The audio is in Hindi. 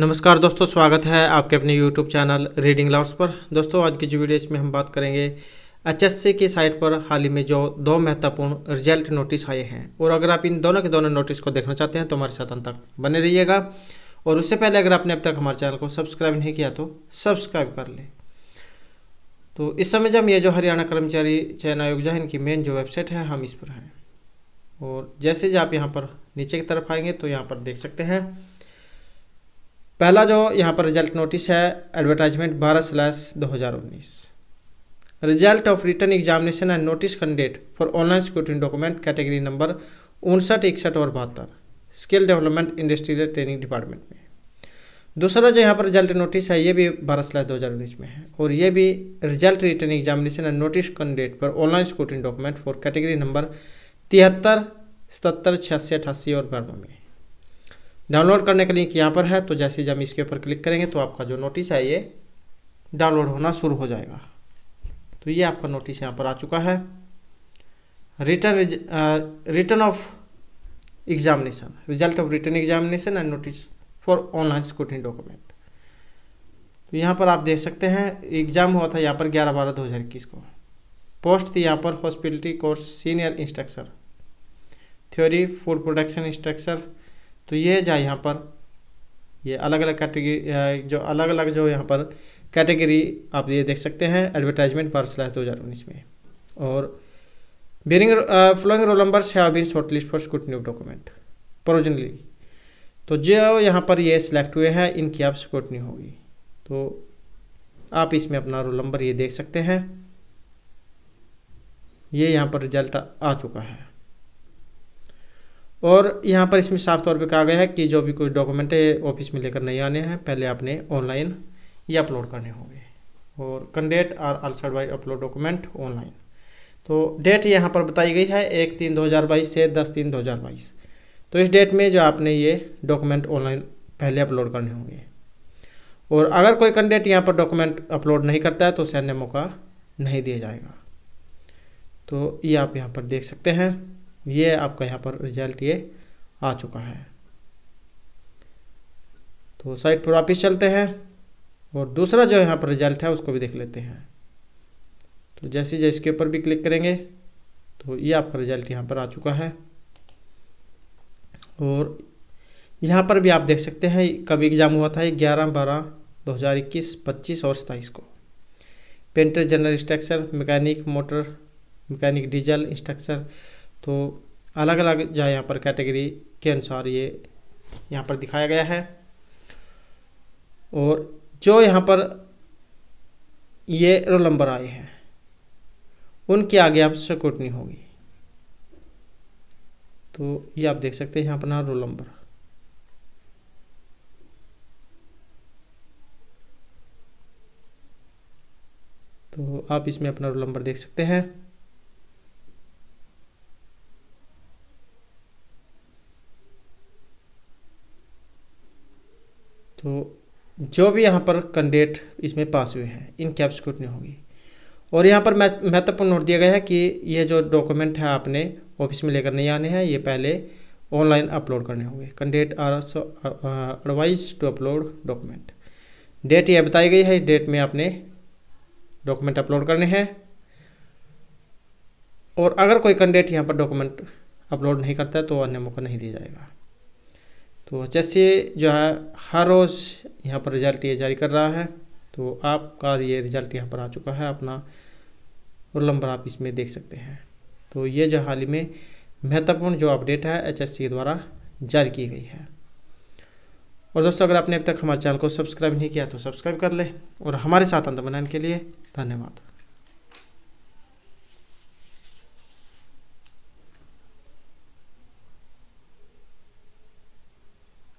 नमस्कार दोस्तों स्वागत है आपके अपने YouTube चैनल रीडिंग लाउड्स पर दोस्तों आज की जो वीडियो इसमें हम बात करेंगे एचएससी की साइट पर हाल ही में जो दो महत्वपूर्ण रिजल्ट नोटिस आए हैं और अगर आप इन दोनों के दोनों नोटिस को देखना चाहते हैं तो हमारे साथ अंत तक बने रहिएगा और उससे पहले अगर आपने अब तक हमारे चैनल को सब्सक्राइब नहीं किया तो सब्सक्राइब कर लें तो इस समय जब ये जो हरियाणा कर्मचारी चयन आयोग जो है इनकी मेन जो वेबसाइट है हम इस पर हैं और जैसे जो आप यहाँ पर नीचे की तरफ आएंगे तो यहाँ पर देख सकते हैं पहला जो यहाँ पर रिजल्ट नोटिस है एडवर्टाइजमेंट बारह स्लैस दो हज़ार उन्नीस result of return examination and notice candidate for online security document category number उनसठ इकसठ और बहत्तर skill development industrial training department में दूसरा जो यहाँ पर रिजल्ट नोटिस है ये भी बारह सिलाई दो हज़ार उन्नीस में है और ये भी result return examination and notice candidate पर online scrutiny document for category number तिहत्तर सतहत्तर छियासी अठासी और बानवे में डाउनलोड करने का लिंक यहाँ पर है तो जैसे जब इसके ऊपर क्लिक करेंगे तो आपका जो नोटिस है ये डाउनलोड होना शुरू हो जाएगा तो ये आपका नोटिस यहाँ पर आ चुका है return return of examination result of return examination and notice for online scrutiny document तो यहाँ पर आप देख सकते हैं एग्ज़ाम हुआ था यहाँ पर ग्यारह बारह दो हज़ार इक्कीस को पोस्ट थी यहाँ पर hospitality course senior instructor theory food production instructor तो ये जो यहाँ पर ये अलग अलग कैटेगरी जो अलग अलग जो यहाँ पर कैटेगरी आप ये देख सकते हैं एडवर्टाइजमेंट पर स्लैश दो हज़ार उन्नीस में और bearing following roll number have been short list for scrutiny document provisionally तो जो यहाँ पर ये सिलेक्ट हुए हैं इनकी आप स्कूटनी होगी तो आप इसमें अपना रोल नंबर ये देख सकते हैं ये यहाँ पर रिजल्ट आ चुका है और यहाँ पर इसमें साफ तौर पे कहा गया है कि जो भी कोई डॉक्यूमेंट है ऑफिस में लेकर नहीं आने हैं पहले आपने ऑनलाइन ये अपलोड करने होंगे और candidate are also by upload document online तो डेट यहाँ पर बताई गई है एक तीन दो हज़ार बाईस से दस तीन दो हज़ार बाईस तो इस डेट में जो आपने ये डॉक्यूमेंट ऑनलाइन पहले अपलोड करने होंगे और अगर कोई कैंडिडेट यहाँ पर डॉक्यूमेंट अपलोड नहीं करता है तो उसे अन्य मौका नहीं दिया जाएगा तो ये आप यहाँ पर देख सकते हैं ये आपका यहाँ पर रिजल्ट ये आ चुका है तो साइट पर वापिस चलते हैं और दूसरा जो यहाँ पर रिजल्ट है उसको भी देख लेते हैं तो जैसे जैसे इसके ऊपर भी क्लिक करेंगे तो ये आपका रिजल्ट यहाँ पर आ चुका है और यहाँ पर भी आप देख सकते हैं कब एग्ज़ाम हुआ था ग्यारह बारह दो हज़ार इक्कीस पच्चीस और सताईस को painter general structure mechanic motor mechanic diesel structure तो अलग अलग जो यहाँ पर कैटेगरी के अनुसार ये यहाँ पर दिखाया गया है और जो यहाँ पर ये रोल नंबर आए हैं उनके आगे आप सिक्योटनी होगी तो ये आप देख सकते हैं यहाँ अपना रोल नंबर तो आप इसमें अपना रोल नंबर देख सकते हैं तो जो भी यहाँ पर कैंडिडेट इसमें पास हुए हैं इन कैप स्क्रूटनी होगी और यहाँ पर महत्वपूर्ण नोट दिया गया है कि ये जो डॉक्यूमेंट है आपने ऑफिस में लेकर नहीं आने हैं ये पहले ऑनलाइन अपलोड करने होंगे candidate are so advise to upload document date यह बताई गई है इस डेट में आपने डॉक्यूमेंट अपलोड करने हैं और अगर कोई कैंडिडेट यहाँ पर डॉक्यूमेंट अपलोड नहीं करता है तो अन्य मौका नहीं दिया जाएगा तो एच जो है हर रोज़ यहाँ पर रिजल्ट ये जारी कर रहा है तो आपका ये रिजल्ट यहाँ पर आ चुका है अपना रोल नंबर आप इसमें देख सकते हैं तो ये जो हाल ही में महत्वपूर्ण जो अपडेट है एच सी द्वारा जारी की गई है और दोस्तों अगर आपने अब तक हमारे चैनल को सब्सक्राइब नहीं किया तो सब्सक्राइब कर ले और हमारे साथ अंत बनाने के लिए धन्यवाद